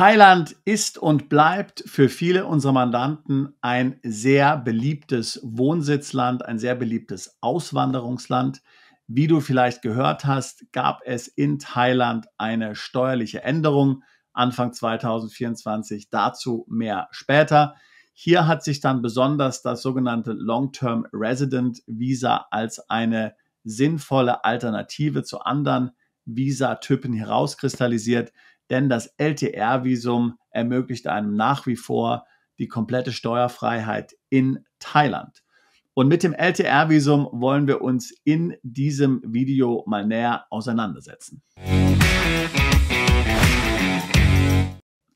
Thailand ist und bleibt für viele unserer Mandanten ein sehr beliebtes Wohnsitzland, ein sehr beliebtes Auswanderungsland. Wie du vielleicht gehört hast, gab es in Thailand eine steuerliche Änderung Anfang 2024, dazu mehr später. Hier hat sich dann besonders das sogenannte Long-Term Resident Visa als eine sinnvolle Alternative zu anderen Visa-Typen herauskristallisiert denn das LTR-Visum ermöglicht einem nach wie vor die komplette Steuerfreiheit in Thailand. Und mit dem LTR-Visum wollen wir uns in diesem Video mal näher auseinandersetzen.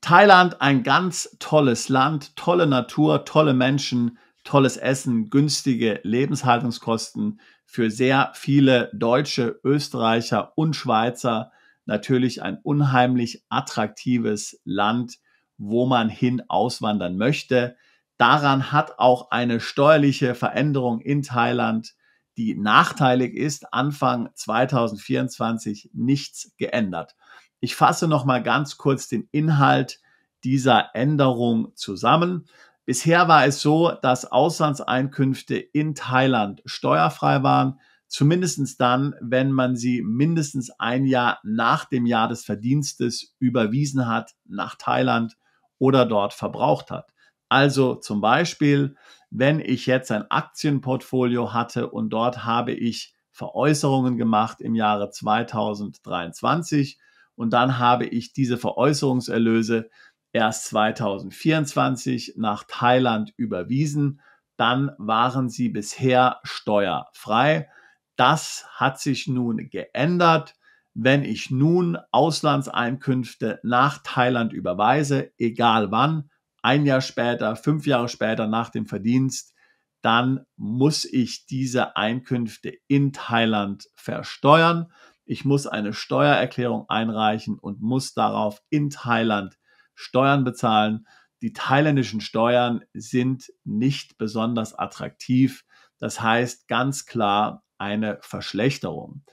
Thailand, ein ganz tolles Land, tolle Natur, tolle Menschen, tolles Essen, günstige Lebenshaltungskosten für sehr viele Deutsche, Österreicher und Schweizer natürlich ein unheimlich attraktives Land, wo man hin auswandern möchte. Daran hat auch eine steuerliche Veränderung in Thailand, die nachteilig ist, Anfang 2024 nichts geändert. Ich fasse noch mal ganz kurz den Inhalt dieser Änderung zusammen. Bisher war es so, dass Auslandseinkünfte in Thailand steuerfrei waren zumindest dann, wenn man sie mindestens ein Jahr nach dem Jahr des Verdienstes überwiesen hat nach Thailand oder dort verbraucht hat. Also zum Beispiel, wenn ich jetzt ein Aktienportfolio hatte und dort habe ich Veräußerungen gemacht im Jahre 2023 und dann habe ich diese Veräußerungserlöse erst 2024 nach Thailand überwiesen, dann waren sie bisher steuerfrei. Das hat sich nun geändert. Wenn ich nun Auslandseinkünfte nach Thailand überweise, egal wann, ein Jahr später, fünf Jahre später nach dem Verdienst, dann muss ich diese Einkünfte in Thailand versteuern. Ich muss eine Steuererklärung einreichen und muss darauf in Thailand Steuern bezahlen. Die thailändischen Steuern sind nicht besonders attraktiv. Das heißt ganz klar, eine Verschlechterung.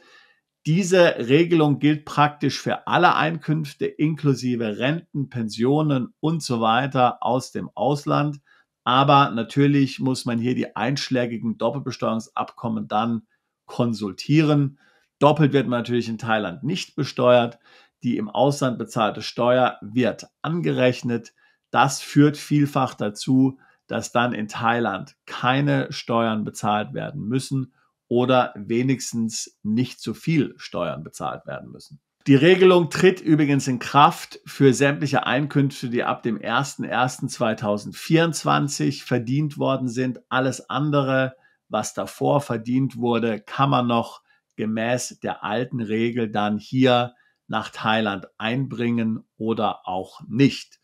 Diese Regelung gilt praktisch für alle Einkünfte inklusive Renten, Pensionen und so weiter aus dem Ausland. Aber natürlich muss man hier die einschlägigen Doppelbesteuerungsabkommen dann konsultieren. Doppelt wird man natürlich in Thailand nicht besteuert. Die im Ausland bezahlte Steuer wird angerechnet. Das führt vielfach dazu, dass dann in Thailand keine Steuern bezahlt werden müssen oder wenigstens nicht zu viel Steuern bezahlt werden müssen. Die Regelung tritt übrigens in Kraft für sämtliche Einkünfte, die ab dem 01.01.2024 verdient worden sind. Alles andere, was davor verdient wurde, kann man noch gemäß der alten Regel dann hier nach Thailand einbringen oder auch nicht.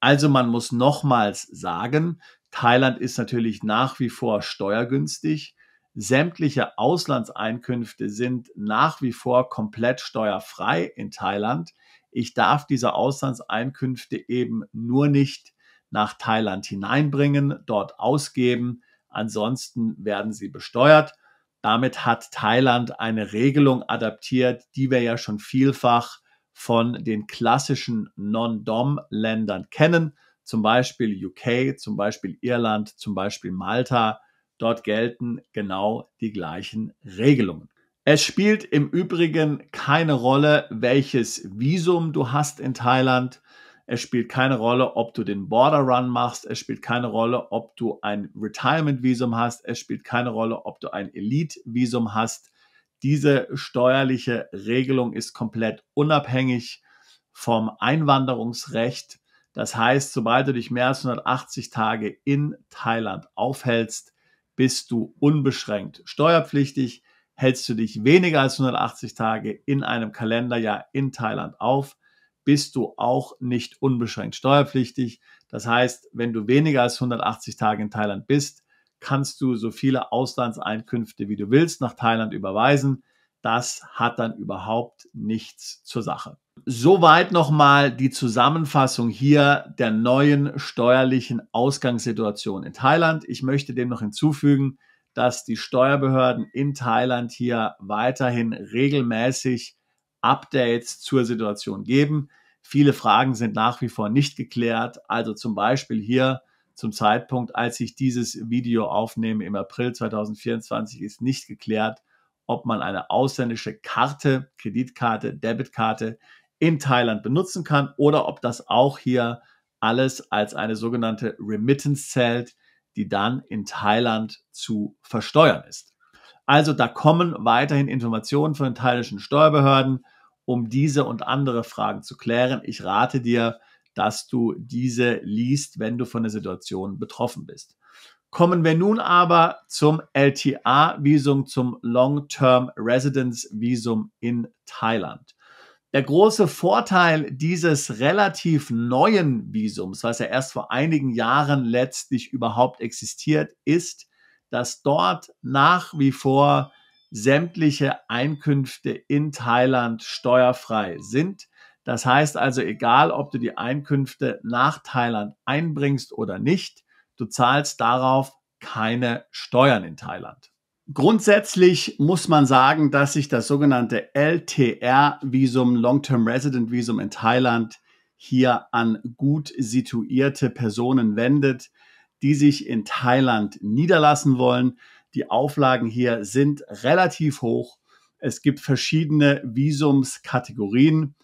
Also man muss nochmals sagen, Thailand ist natürlich nach wie vor steuergünstig. Sämtliche Auslandseinkünfte sind nach wie vor komplett steuerfrei in Thailand. Ich darf diese Auslandseinkünfte eben nur nicht nach Thailand hineinbringen, dort ausgeben. Ansonsten werden sie besteuert. Damit hat Thailand eine Regelung adaptiert, die wir ja schon vielfach von den klassischen Non-Dom-Ländern kennen, zum Beispiel UK, zum Beispiel Irland, zum Beispiel Malta Dort gelten genau die gleichen Regelungen. Es spielt im Übrigen keine Rolle, welches Visum du hast in Thailand. Es spielt keine Rolle, ob du den Border Run machst. Es spielt keine Rolle, ob du ein Retirement Visum hast. Es spielt keine Rolle, ob du ein Elite Visum hast. Diese steuerliche Regelung ist komplett unabhängig vom Einwanderungsrecht. Das heißt, sobald du dich mehr als 180 Tage in Thailand aufhältst, bist du unbeschränkt steuerpflichtig. Hältst du dich weniger als 180 Tage in einem Kalenderjahr in Thailand auf, bist du auch nicht unbeschränkt steuerpflichtig. Das heißt, wenn du weniger als 180 Tage in Thailand bist, kannst du so viele Auslandseinkünfte, wie du willst, nach Thailand überweisen. Das hat dann überhaupt nichts zur Sache. Soweit nochmal die Zusammenfassung hier der neuen steuerlichen Ausgangssituation in Thailand. Ich möchte dem noch hinzufügen, dass die Steuerbehörden in Thailand hier weiterhin regelmäßig Updates zur Situation geben. Viele Fragen sind nach wie vor nicht geklärt. Also zum Beispiel hier zum Zeitpunkt, als ich dieses Video aufnehme im April 2024, ist nicht geklärt, ob man eine ausländische Karte, Kreditkarte, Debitkarte in Thailand benutzen kann oder ob das auch hier alles als eine sogenannte Remittance zählt, die dann in Thailand zu versteuern ist. Also da kommen weiterhin Informationen von den thailändischen Steuerbehörden, um diese und andere Fragen zu klären. Ich rate dir, dass du diese liest, wenn du von der Situation betroffen bist. Kommen wir nun aber zum LTA-Visum, zum Long-Term Residence-Visum in Thailand. Der große Vorteil dieses relativ neuen Visums, was ja erst vor einigen Jahren letztlich überhaupt existiert, ist, dass dort nach wie vor sämtliche Einkünfte in Thailand steuerfrei sind. Das heißt also, egal ob du die Einkünfte nach Thailand einbringst oder nicht, du zahlst darauf keine Steuern in Thailand. Grundsätzlich muss man sagen, dass sich das sogenannte LTR-Visum, Long-Term Resident Visum in Thailand, hier an gut situierte Personen wendet, die sich in Thailand niederlassen wollen. Die Auflagen hier sind relativ hoch. Es gibt verschiedene Visumskategorien.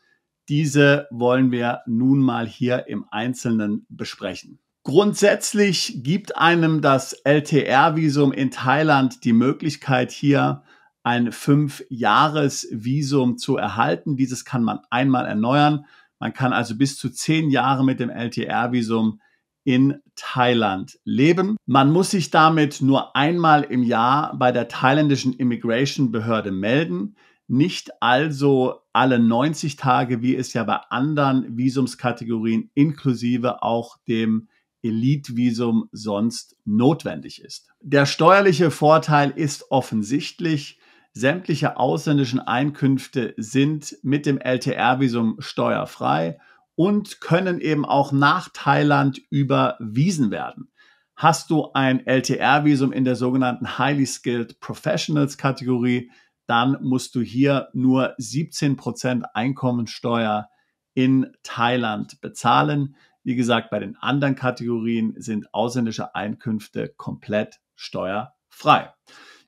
Diese wollen wir nun mal hier im Einzelnen besprechen. Grundsätzlich gibt einem das LTR-Visum in Thailand die Möglichkeit, hier ein Fünf-Jahres-Visum zu erhalten. Dieses kann man einmal erneuern. Man kann also bis zu zehn Jahre mit dem LTR-Visum in Thailand leben. Man muss sich damit nur einmal im Jahr bei der thailändischen Immigration-Behörde melden. Nicht also alle 90 Tage, wie es ja bei anderen Visumskategorien inklusive auch dem Elite-Visum sonst notwendig ist. Der steuerliche Vorteil ist offensichtlich. Sämtliche ausländischen Einkünfte sind mit dem LTR-Visum steuerfrei und können eben auch nach Thailand überwiesen werden. Hast du ein LTR-Visum in der sogenannten Highly Skilled Professionals Kategorie, dann musst du hier nur 17% Einkommensteuer in Thailand bezahlen. Wie gesagt, bei den anderen Kategorien sind ausländische Einkünfte komplett steuerfrei.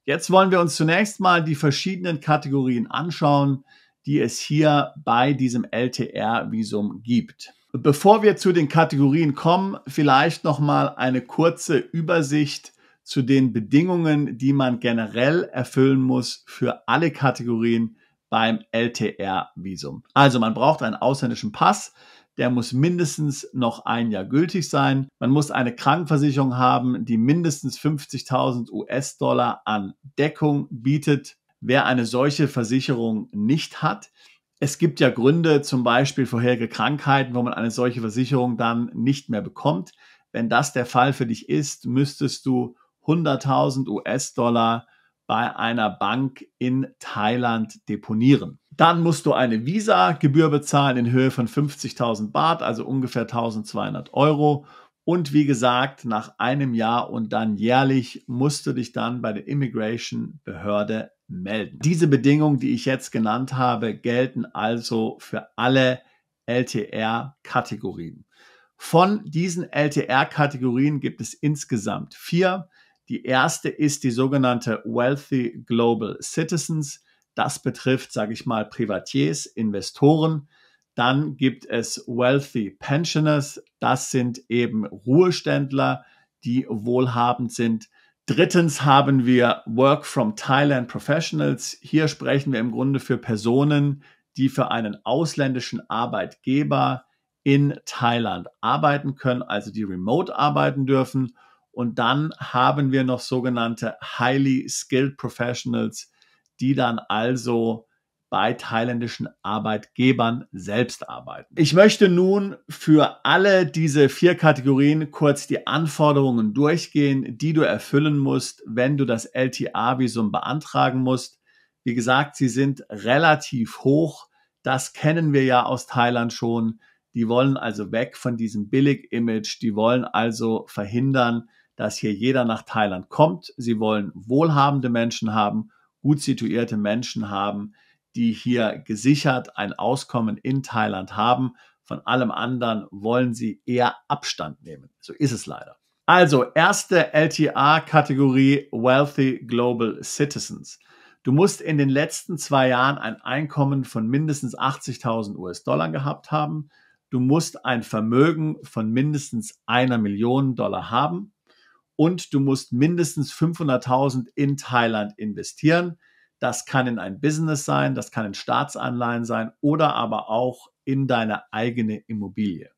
Jetzt wollen wir uns zunächst mal die verschiedenen Kategorien anschauen, die es hier bei diesem LTR-Visum gibt. Bevor wir zu den Kategorien kommen, vielleicht nochmal eine kurze Übersicht zu den Bedingungen, die man generell erfüllen muss für alle Kategorien beim LTR-Visum. Also man braucht einen ausländischen Pass, der muss mindestens noch ein Jahr gültig sein. Man muss eine Krankenversicherung haben, die mindestens 50.000 US-Dollar an Deckung bietet. Wer eine solche Versicherung nicht hat, es gibt ja Gründe, zum Beispiel vorherige Krankheiten, wo man eine solche Versicherung dann nicht mehr bekommt. Wenn das der Fall für dich ist, müsstest du 100.000 US-Dollar bei einer Bank in Thailand deponieren. Dann musst du eine Visa-Gebühr bezahlen in Höhe von 50.000 Baht, also ungefähr 1.200 Euro. Und wie gesagt, nach einem Jahr und dann jährlich musst du dich dann bei der Immigration-Behörde melden. Diese Bedingungen, die ich jetzt genannt habe, gelten also für alle LTR-Kategorien. Von diesen LTR-Kategorien gibt es insgesamt vier. Die erste ist die sogenannte Wealthy Global Citizens. Das betrifft, sage ich mal, Privatiers, Investoren. Dann gibt es Wealthy Pensioners. Das sind eben Ruheständler, die wohlhabend sind. Drittens haben wir Work from Thailand Professionals. Hier sprechen wir im Grunde für Personen, die für einen ausländischen Arbeitgeber in Thailand arbeiten können, also die remote arbeiten dürfen. Und dann haben wir noch sogenannte Highly Skilled Professionals die dann also bei thailändischen Arbeitgebern selbst arbeiten. Ich möchte nun für alle diese vier Kategorien kurz die Anforderungen durchgehen, die du erfüllen musst, wenn du das LTA-Visum beantragen musst. Wie gesagt, sie sind relativ hoch. Das kennen wir ja aus Thailand schon. Die wollen also weg von diesem Billig-Image. Die wollen also verhindern, dass hier jeder nach Thailand kommt. Sie wollen wohlhabende Menschen haben gut situierte Menschen haben, die hier gesichert ein Auskommen in Thailand haben. Von allem anderen wollen sie eher Abstand nehmen. So ist es leider. Also, erste LTA-Kategorie Wealthy Global Citizens. Du musst in den letzten zwei Jahren ein Einkommen von mindestens 80.000 US-Dollar gehabt haben. Du musst ein Vermögen von mindestens einer Million Dollar haben und du musst mindestens 500.000 in Thailand investieren. Das kann in ein Business sein, das kann in Staatsanleihen sein oder aber auch in deine eigene Immobilie.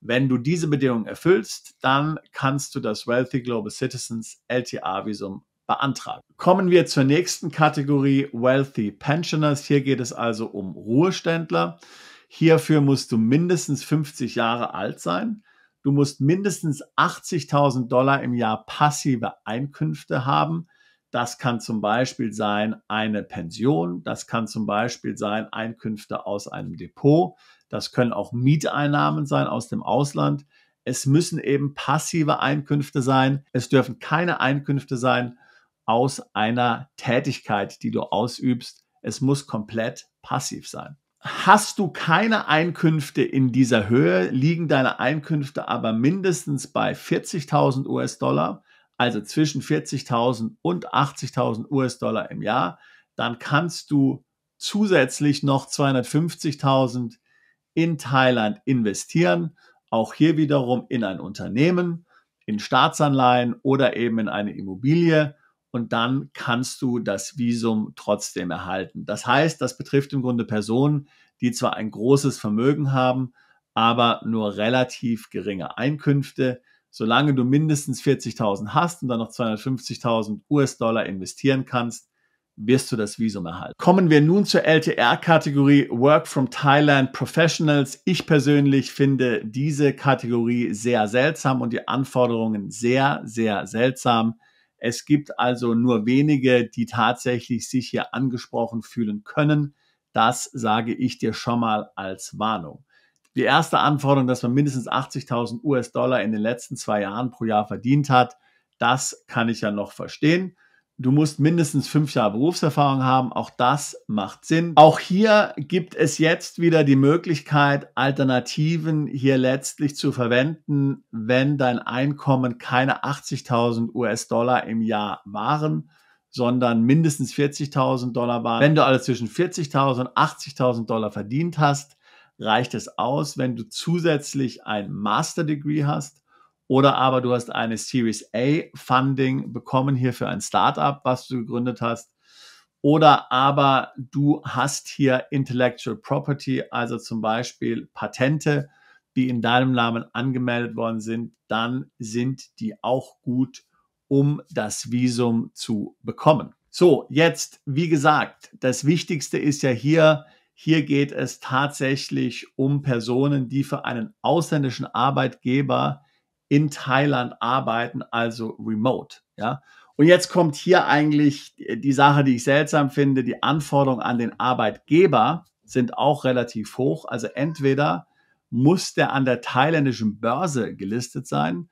Wenn du diese Bedingungen erfüllst, dann kannst du das Wealthy Global Citizens LTA-Visum beantragen. Kommen wir zur nächsten Kategorie Wealthy Pensioners. Hier geht es also um Ruheständler. Hierfür musst du mindestens 50 Jahre alt sein. Du musst mindestens 80.000 Dollar im Jahr passive Einkünfte haben. Das kann zum Beispiel sein eine Pension, das kann zum Beispiel sein Einkünfte aus einem Depot, das können auch Mieteinnahmen sein aus dem Ausland. Es müssen eben passive Einkünfte sein. Es dürfen keine Einkünfte sein aus einer Tätigkeit, die du ausübst. Es muss komplett passiv sein. Hast du keine Einkünfte in dieser Höhe, liegen deine Einkünfte aber mindestens bei 40.000 US-Dollar, also zwischen 40.000 und 80.000 US-Dollar im Jahr, dann kannst du zusätzlich noch 250.000 in Thailand investieren, auch hier wiederum in ein Unternehmen, in Staatsanleihen oder eben in eine Immobilie und dann kannst du das Visum trotzdem erhalten. Das heißt, das betrifft im Grunde Personen, die zwar ein großes Vermögen haben, aber nur relativ geringe Einkünfte. Solange du mindestens 40.000 hast und dann noch 250.000 US-Dollar investieren kannst, wirst du das Visum erhalten. Kommen wir nun zur LTR-Kategorie Work from Thailand Professionals. Ich persönlich finde diese Kategorie sehr seltsam und die Anforderungen sehr, sehr seltsam. Es gibt also nur wenige, die tatsächlich sich hier angesprochen fühlen können. Das sage ich dir schon mal als Warnung. Die erste Anforderung, dass man mindestens 80.000 US-Dollar in den letzten zwei Jahren pro Jahr verdient hat, das kann ich ja noch verstehen. Du musst mindestens fünf Jahre Berufserfahrung haben. Auch das macht Sinn. Auch hier gibt es jetzt wieder die Möglichkeit, Alternativen hier letztlich zu verwenden, wenn dein Einkommen keine 80.000 US-Dollar im Jahr waren, sondern mindestens 40.000 Dollar waren. Wenn du also zwischen 40.000 und 80.000 Dollar verdient hast, reicht es aus, wenn du zusätzlich ein Master Degree hast oder aber du hast eine Series A Funding bekommen hier für ein Startup, was du gegründet hast. Oder aber du hast hier Intellectual Property, also zum Beispiel Patente, die in deinem Namen angemeldet worden sind, dann sind die auch gut, um das Visum zu bekommen. So, jetzt, wie gesagt, das Wichtigste ist ja hier, hier geht es tatsächlich um Personen, die für einen ausländischen Arbeitgeber in Thailand arbeiten, also remote. Ja? Und jetzt kommt hier eigentlich die Sache, die ich seltsam finde. Die Anforderungen an den Arbeitgeber sind auch relativ hoch. Also entweder muss der an der thailändischen Börse gelistet sein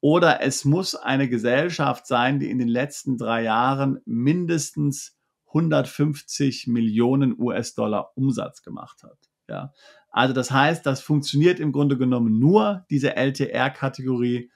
oder es muss eine Gesellschaft sein, die in den letzten drei Jahren mindestens 150 Millionen US-Dollar Umsatz gemacht hat. Ja, also das heißt, das funktioniert im Grunde genommen nur, diese LTR-Kategorie,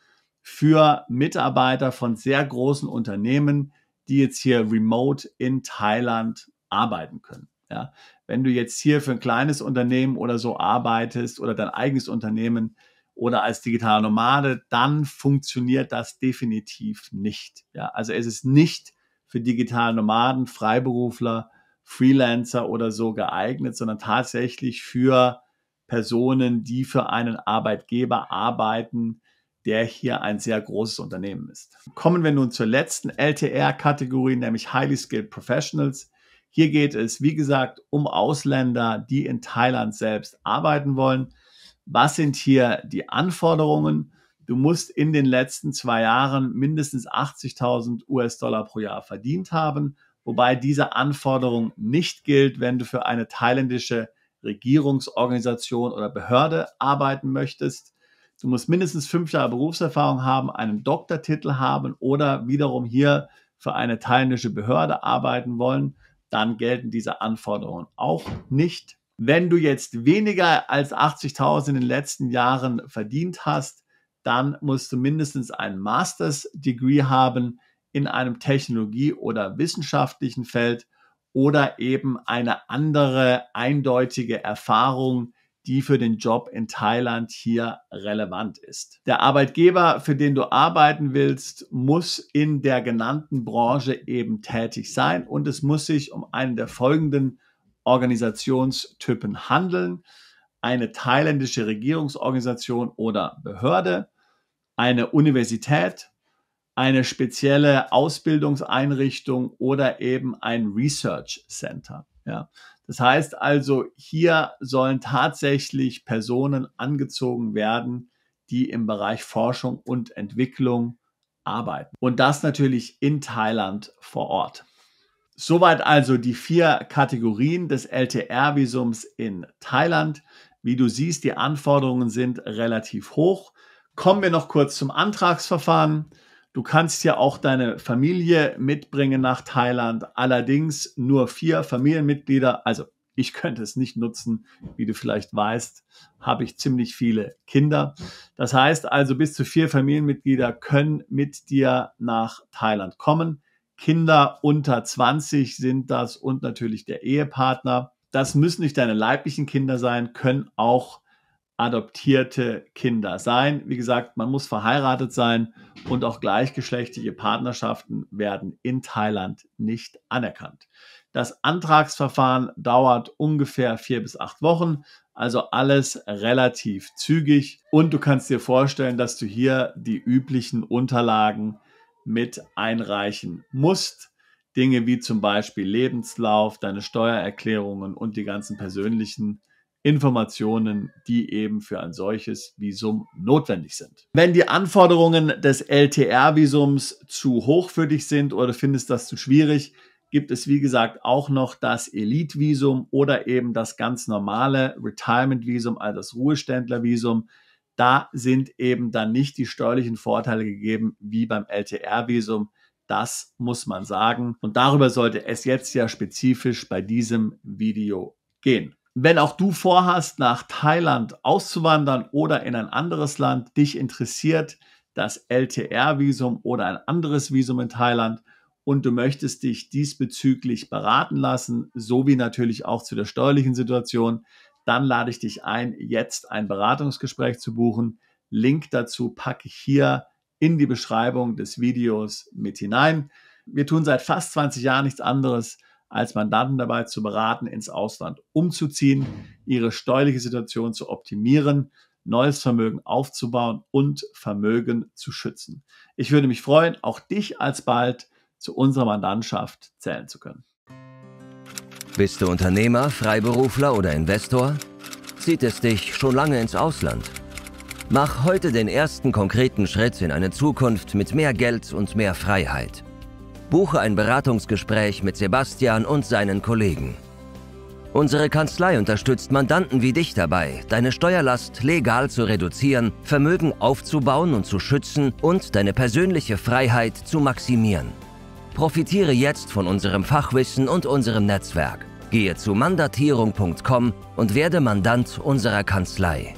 für Mitarbeiter von sehr großen Unternehmen, die jetzt hier remote in Thailand arbeiten können. Ja, wenn du jetzt hier für ein kleines Unternehmen oder so arbeitest oder dein eigenes Unternehmen oder als digitaler Nomade, dann funktioniert das definitiv nicht. Ja, also es ist nicht für digitale Nomaden, Freiberufler, Freelancer oder so geeignet, sondern tatsächlich für Personen, die für einen Arbeitgeber arbeiten, der hier ein sehr großes Unternehmen ist. Kommen wir nun zur letzten LTR-Kategorie, nämlich Highly Skilled Professionals. Hier geht es, wie gesagt, um Ausländer, die in Thailand selbst arbeiten wollen. Was sind hier die Anforderungen? Du musst in den letzten zwei Jahren mindestens 80.000 US-Dollar pro Jahr verdient haben, wobei diese Anforderung nicht gilt, wenn du für eine thailändische Regierungsorganisation oder Behörde arbeiten möchtest. Du musst mindestens fünf Jahre Berufserfahrung haben, einen Doktortitel haben oder wiederum hier für eine thailändische Behörde arbeiten wollen. Dann gelten diese Anforderungen auch nicht. Wenn du jetzt weniger als 80.000 in den letzten Jahren verdient hast, dann musst du mindestens ein Master's Degree haben in einem Technologie- oder wissenschaftlichen Feld oder eben eine andere eindeutige Erfahrung, die für den Job in Thailand hier relevant ist. Der Arbeitgeber, für den du arbeiten willst, muss in der genannten Branche eben tätig sein und es muss sich um einen der folgenden Organisationstypen handeln. Eine thailändische Regierungsorganisation oder Behörde, eine Universität, eine spezielle Ausbildungseinrichtung oder eben ein Research Center. Ja. Das heißt also, hier sollen tatsächlich Personen angezogen werden, die im Bereich Forschung und Entwicklung arbeiten. Und das natürlich in Thailand vor Ort. Soweit also die vier Kategorien des LTR-Visums in Thailand. Wie du siehst, die Anforderungen sind relativ hoch. Kommen wir noch kurz zum Antragsverfahren. Du kannst ja auch deine Familie mitbringen nach Thailand, allerdings nur vier Familienmitglieder. Also ich könnte es nicht nutzen, wie du vielleicht weißt, habe ich ziemlich viele Kinder. Das heißt also, bis zu vier Familienmitglieder können mit dir nach Thailand kommen. Kinder unter 20 sind das und natürlich der Ehepartner. Das müssen nicht deine leiblichen Kinder sein, können auch adoptierte Kinder sein. Wie gesagt, man muss verheiratet sein und auch gleichgeschlechtliche Partnerschaften werden in Thailand nicht anerkannt. Das Antragsverfahren dauert ungefähr vier bis acht Wochen, also alles relativ zügig und du kannst dir vorstellen, dass du hier die üblichen Unterlagen mit einreichen musst. Dinge wie zum Beispiel Lebenslauf, deine Steuererklärungen und die ganzen persönlichen Informationen, die eben für ein solches Visum notwendig sind. Wenn die Anforderungen des LTR-Visums zu hoch für dich sind oder du findest das zu schwierig, gibt es wie gesagt auch noch das Elite-Visum oder eben das ganz normale Retirement-Visum, also das Ruheständler-Visum. Da sind eben dann nicht die steuerlichen Vorteile gegeben wie beim LTR-Visum. Das muss man sagen. Und darüber sollte es jetzt ja spezifisch bei diesem Video gehen. Wenn auch du vorhast, nach Thailand auszuwandern oder in ein anderes Land, dich interessiert das LTR-Visum oder ein anderes Visum in Thailand und du möchtest dich diesbezüglich beraten lassen, sowie natürlich auch zu der steuerlichen Situation, dann lade ich dich ein, jetzt ein Beratungsgespräch zu buchen. Link dazu packe ich hier in die Beschreibung des Videos mit hinein. Wir tun seit fast 20 Jahren nichts anderes als Mandanten dabei zu beraten, ins Ausland umzuziehen, ihre steuerliche Situation zu optimieren, neues Vermögen aufzubauen und Vermögen zu schützen. Ich würde mich freuen, auch dich alsbald zu unserer Mandantschaft zählen zu können. Bist du Unternehmer, Freiberufler oder Investor? Zieht es dich schon lange ins Ausland? Mach heute den ersten konkreten Schritt in eine Zukunft mit mehr Geld und mehr Freiheit. Buche ein Beratungsgespräch mit Sebastian und seinen Kollegen. Unsere Kanzlei unterstützt Mandanten wie dich dabei, deine Steuerlast legal zu reduzieren, Vermögen aufzubauen und zu schützen und deine persönliche Freiheit zu maximieren. Profitiere jetzt von unserem Fachwissen und unserem Netzwerk. Gehe zu mandatierung.com und werde Mandant unserer Kanzlei.